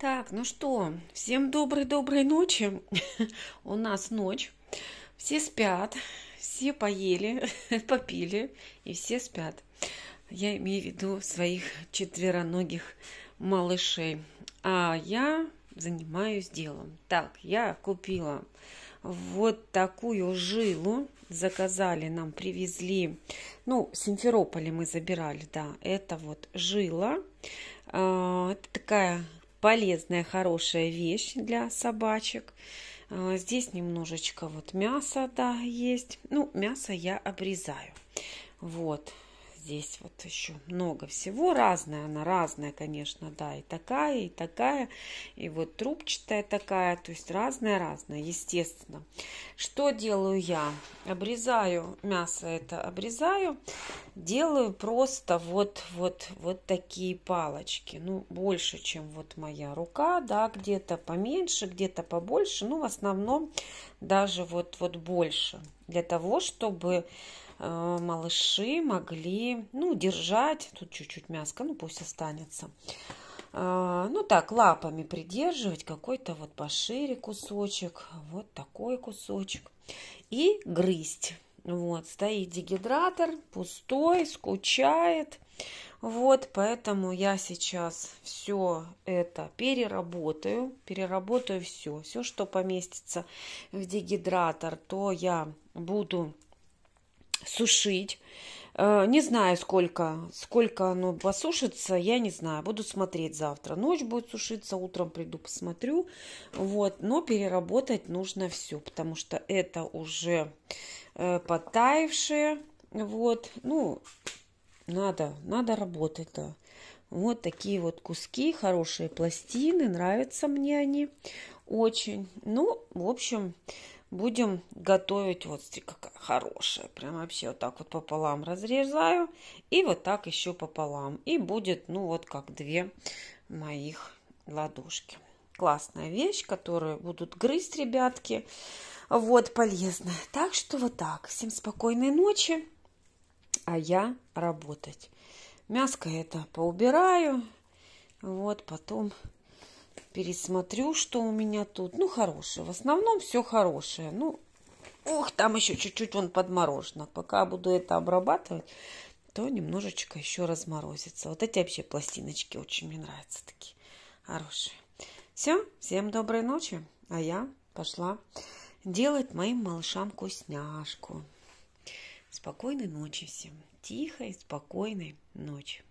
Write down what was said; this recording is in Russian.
Так, ну что, всем доброй-доброй ночи. У нас ночь. Все спят, все поели, попили, и все спят. Я имею в виду своих четвероногих малышей. А я занимаюсь делом. Так, я купила вот такую жилу. Заказали нам, привезли. Ну, в Симферополе мы забирали, да. Это вот жила. А, это такая полезная, хорошая вещь для собачек. А, здесь немножечко вот мяса, да, есть. Ну, мясо я обрезаю. Вот, здесь вот еще много всего. разное, она, разная, конечно, да, и такая, и такая, и вот трубчатая такая, то есть разная-разная, естественно. Что делаю я? Обрезаю мясо это, обрезаю, делаю просто вот, вот, вот такие палочки, ну, больше, чем вот моя рука, да, где-то поменьше, где-то побольше, ну, в основном даже вот, вот больше для того, чтобы э, малыши могли, ну, держать, тут чуть-чуть мяско, ну, пусть останется, э, ну, так, лапами придерживать какой-то вот пошире кусочек, вот такой кусочек, и грызть. Вот, стоит дегидратор, пустой, скучает. Вот, поэтому я сейчас все это переработаю, переработаю все, все, что поместится в дегидратор, то я буду сушить. Э, не знаю, сколько, сколько оно посушится, я не знаю. Буду смотреть завтра. Ночь будет сушиться, утром приду, посмотрю. Вот, но переработать нужно все, потому что это уже Э, подтаявшие. Вот, ну, надо, надо работать, да. Вот такие вот куски, хорошие пластины, нравятся мне они очень. Ну, в общем, будем готовить, вот смотри, какая хорошая, прям вообще вот так вот пополам разрезаю, и вот так еще пополам, и будет, ну, вот как две моих ладошки. Классная вещь, которую будут грызть ребятки, вот, полезно. Так что вот так. Всем спокойной ночи, а я работать. Мяско это поубираю, вот, потом пересмотрю, что у меня тут. Ну, хорошее. В основном все хорошее. Ну, ух, там еще чуть-чуть вон подморожено. Пока буду это обрабатывать, то немножечко еще разморозится. Вот эти вообще пластиночки очень мне нравятся такие хорошие. Все, всем доброй ночи, а я пошла делать моим малышам вкусняшку. Спокойной ночи всем. Тихой, спокойной ночи.